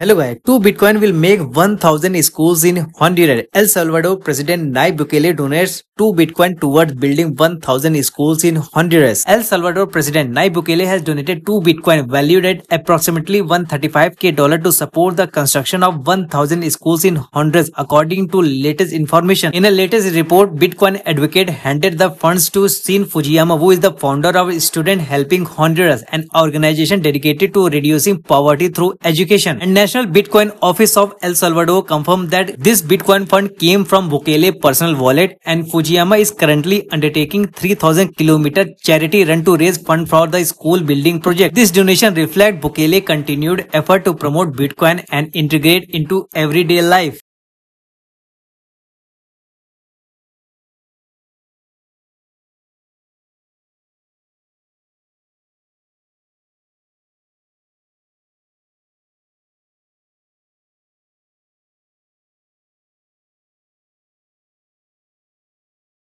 Hello guys, 2 Bitcoin will make 1000 schools in Honduras. El Salvador President Nayib Bukele donates 2 Bitcoin towards building 1000 schools in Honduras. El Salvador President Nayib Bukele has donated 2 Bitcoin valued at approximately 135k dollar to support the construction of 1000 schools in Honduras according to latest information. In a latest report, Bitcoin advocate handed the funds to Sin Fujiyama who is the founder of Student Helping Honduras, an organization dedicated to reducing poverty through education. And National Bitcoin Office of El Salvador confirmed that this Bitcoin fund came from Bukele personal wallet and Fujiyama is currently undertaking 3000 kilometer charity run to raise fund for the school building project. This donation reflects Bukele continued effort to promote Bitcoin and integrate into everyday life.